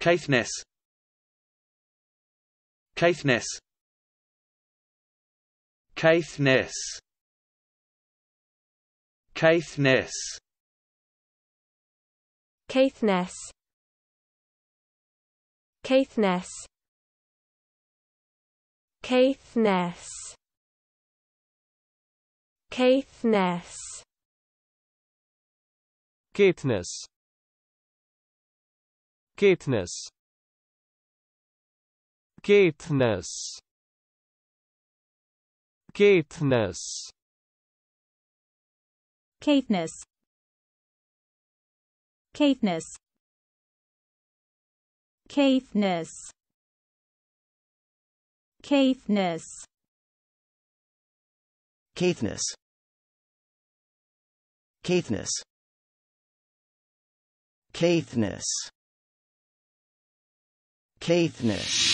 Caithness Caithness Caithness Caithness Caithness Caithness Caithness Caithness Caithness Caithness Caithness Caithness Caithness Caithness Caithness Caithness Caithness Caithness Caithness Caithness.